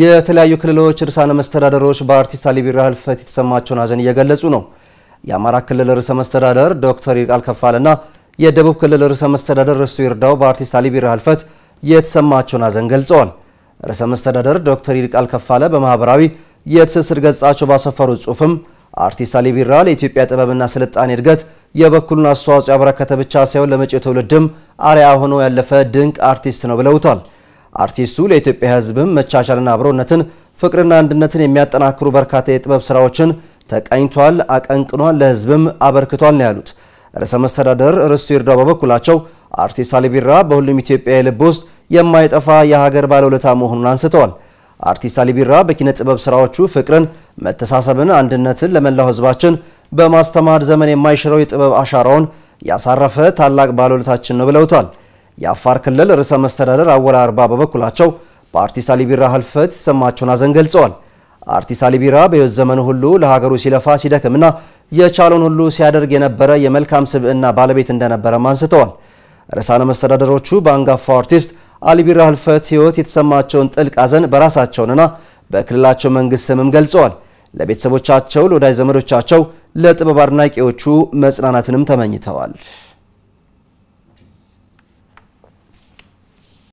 የተለያዩ ክልሎች ርዕሳነ መስተዳደሮች በአርቲስት አሊ ቢራ ህልፈት የተሰማቸውን አዘን እየገለጹ ነው። የአማራ ክልል ርዕሰ መስተዳደር ዶክተር ይልቃል ከፋለና የደቡብ ክልል ርዕሰ መስተዳደር ርስቱ ይርዳው በአርቲስት አሊ ቢራ ህልፈት የተሰማቸውን አዘን ገልጸዋል። ርዕሰ መስተዳደር ዶክተር ይልቃል ከፋለ በማህበራዊ የትስስር ገጻቸው ባሰፈሩት ጽሁፍም አርቲስት አሊ ቢራ ለኢትዮጵያ ጥበብና ስልጣኔ እድገት የበኩሉን አስተዋጽኦ ያበረከተ ብቻ ሳይሆን ለመጪው ትውልድም አርያ ሆኖ ያለፈ ድንቅ አርቲስት ነው ብለውታል። አርቲስቱ ለኢትዮጵያ ሕዝብም መቻቻልና አብሮነትን፣ ፍቅርና አንድነትን የሚያጠናክሩ በርካታ የጥበብ ስራዎችን ተቀኝቷል አቀንቅኗል፣ ለሕዝብም አበርክቷል ነው ያሉት። ርዕሰ መስተዳደር ርስቱ ይርዳው በበኩላቸው አርቲስት አሊ ቢራ በሁሉም ኢትዮጵያ ልብ ውስጥ የማይጠፋ የሀገር ባለውለታ መሆኑን አንስተዋል። አርቲስት አሊ ቢራ በኪነ ጥበብ ስራዎቹ ፍቅርን፣ መተሳሰብን፣ አንድነትን ለመላው ህዝባችን በማስተማር ዘመን የማይሽረው የጥበብ አሻራውን ያሳረፈ ታላቅ ባለውለታችን ነው ብለውታል። የአፋር ክልል ርዕሰ መስተዳደር አወል አርባ በበኩላቸው በአርቲስት አሊ ቢራ ህልፈት የተሰማቸውን ሐዘን ገልጸዋል። አርቲስት አሊ ቢራ በሕይወት ዘመኑ ሁሉ ለሀገሩ ሲለፋ ሲደክምና የቻለውን ሁሉ ሲያደርግ የነበረ የመልካም ስብዕና ባለቤት እንደነበረም አንስተዋል። ርዕሳነ መስተዳደሮቹ በአንጋፋው አርቲስት አሊ ቢራ ህልፈት ሕይወት የተሰማቸውን ጥልቅ ሐዘን በራሳቸውንና በክልላቸው መንግስት ስምም ገልጸዋል። ለቤተሰቦቻቸው፣ ለወዳጅ ዘመዶቻቸው፣ ለጥበብ አድናቂዎቹ መጽናናትንም ተመኝተዋል።